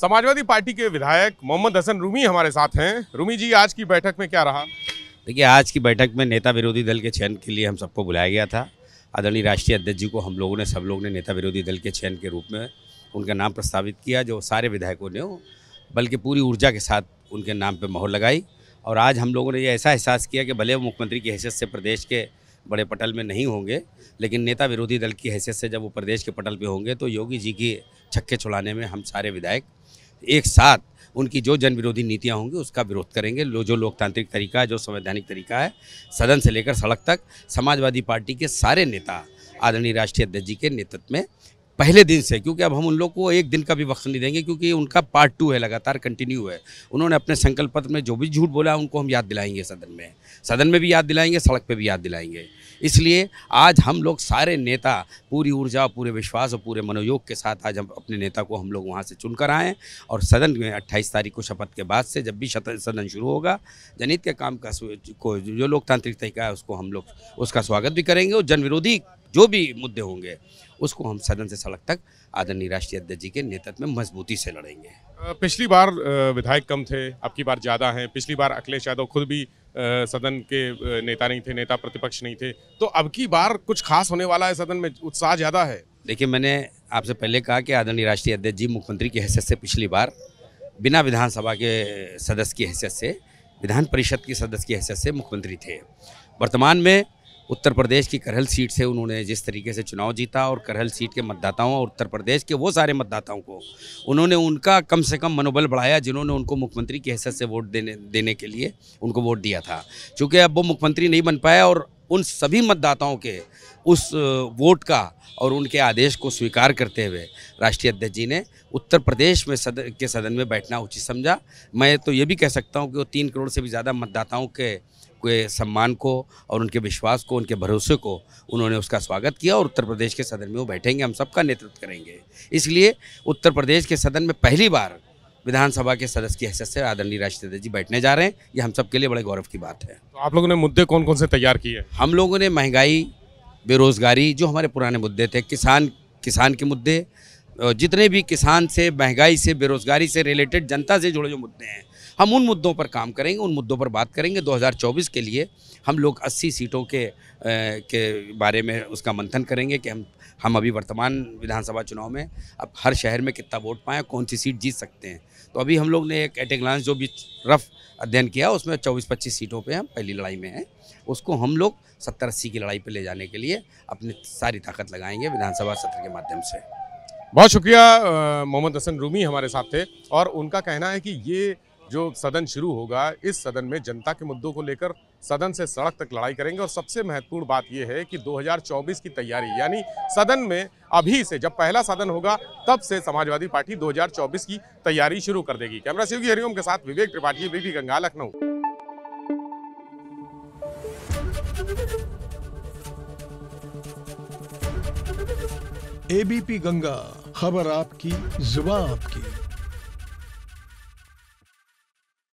Samajwadi party के विधायक मोहम्मद हसन रूमी हमारे साथ हैं रूमी जी आज की बैठक में क्या रहा देखिए आज की बैठक में नेता विरोधी दल के चयन के लिए हम सबको बुलाया गया था आदरणीय राष्ट्रीय अध्यक्ष जी को हम लोगों ने सब लोगों ने नेता विरोधी दल के चयन के रूप में उनका नाम प्रस्तावित किया जो सारे विधायकों ने बल्कि पूरी ऊर्जा के साथ उनके नाम पर मोहर लगाई और आज हम लोगों ने ये ऐसा एहसास किया कि भले मुख्यमंत्री की हैसियत से प्रदेश के बड़े पटल में नहीं होंगे लेकिन नेता विरोधी दल की हैसियत से जब वो प्रदेश के पटल पे होंगे तो योगी जी के छक्के छुड़ाने में हम सारे विधायक एक साथ उनकी जो जन विरोधी नीतियाँ होंगी उसका विरोध करेंगे लो जो लोकतांत्रिक तरीका है जो संवैधानिक तरीका है सदन से लेकर सड़क तक समाजवादी पार्टी के सारे नेता आदरणीय राष्ट्रीय अध्यक्ष जी के नेतृत्व में पहले दिन से क्योंकि अब हम उन लोग को एक दिन का भी वक्त नहीं देंगे क्योंकि उनका पार्ट टू है लगातार कंटिन्यू है उन्होंने अपने संकल्प पत्र में जो भी झूठ बोला उनको हम याद दिलाएंगे सदन में सदन में भी याद दिलाएंगे सड़क पर भी याद दिलाएंगे इसलिए आज हम लोग सारे नेता पूरी ऊर्जा पूरे विश्वास और पूरे मनोयोग के साथ आज हम अपने नेता को हम लोग वहाँ से चुनकर आएँ और सदन में अट्ठाईस तारीख को शपथ के बाद से जब भी सदन शुरू होगा जनहित के काम का को जो लोकतांत्रिक तरीका है उसको हम लोग उसका स्वागत भी करेंगे और जन विरोधी जो भी मुद्दे होंगे उसको हम सदन से सड़क तक आदरणीय राष्ट्रीय अध्यक्ष जी के नेतृत्व में मजबूती से लड़ेंगे पिछली बार विधायक कम थे अब की बार ज़्यादा हैं पिछली बार अखिलेश यादव खुद भी सदन के नेता नहीं थे नेता प्रतिपक्ष नहीं थे तो अब की बार कुछ खास होने वाला है सदन में उत्साह ज़्यादा है देखिए मैंने आपसे पहले कहा कि आदरणीय राष्ट्रीय अध्यक्ष जी मुख्यमंत्री की हैसियत से पिछली बार बिना विधानसभा के सदस्य की हैसियत से विधान परिषद की सदस्य की हैसियत से मुख्यमंत्री थे वर्तमान में उत्तर प्रदेश की करहल सीट से उन्होंने जिस तरीके से चुनाव जीता और करहल सीट के मतदाताओं और उत्तर प्रदेश के वो सारे मतदाताओं को उन्होंने उनका कम से कम मनोबल बढ़ाया जिन्होंने उनको मुख्यमंत्री की हैसियत से वोट देने देने के लिए उनको वोट दिया था चूँकि अब वो मुख्यमंत्री नहीं बन पाया और उन सभी मतदाताओं के उस वोट का और उनके आदेश को स्वीकार करते हुए राष्ट्रीय अध्यक्ष जी ने उत्तर प्रदेश में सद, के सदन में बैठना उचित समझा मैं तो ये भी कह सकता हूँ कि वो तीन करोड़ से भी ज़्यादा मतदाताओं के के सम्मान को और उनके विश्वास को उनके भरोसे को उन्होंने उसका स्वागत किया और उत्तर प्रदेश के सदन में वो बैठेंगे हम सबका नेतृत्व करेंगे इसलिए उत्तर प्रदेश के सदन में पहली बार विधानसभा के सदस्य की हैसियत से आदरणीय राष्ट्रीय जी बैठने जा रहे हैं ये हम सब के लिए बड़े गौरव की बात है तो आप लोगों ने मुद्दे कौन कौन से तैयार किए हम लोगों ने महंगाई बेरोज़गारी जो हमारे पुराने मुद्दे थे किसान किसान के मुद्दे जितने भी किसान से महंगाई से बेरोज़गारी से रिलेटेड जनता से जुड़े जो मुद्दे हैं हम उन मुद्दों पर काम करेंगे उन मुद्दों पर बात करेंगे 2024 के लिए हम लोग 80 सीटों के ए, के बारे में उसका मंथन करेंगे कि हम हम अभी वर्तमान विधानसभा चुनाव में अब हर शहर में कितना वोट पाएँ कौन सी सीट जीत सकते हैं तो अभी हम लोग ने एक एट ग्लांस जो भी रफ अध्ययन किया उसमें चौबीस पच्चीस सीटों पर हम पहली लड़ाई में हैं उसको हम लोग सत्तर अस्सी की लड़ाई पर ले जाने के लिए अपनी सारी ताकत लगाएंगे विधानसभा सत्र के माध्यम से बहुत शुक्रिया मोहम्मद हसन रूमी हमारे साथ थे और उनका कहना है कि ये जो सदन शुरू होगा इस सदन में जनता के मुद्दों को लेकर सदन से सड़क तक लड़ाई करेंगे और सबसे महत्वपूर्ण बात यह है कि 2024 की तैयारी यानी सदन में अभी से जब पहला सदन होगा तब से समाजवादी पार्टी 2024 की तैयारी शुरू कर देगी कैमरा शिव की हरिओम के साथ विवेक त्रिपाठी बीबी गंगा लखनऊ एबीपी गंगा खबर आपकी जुबा आपकी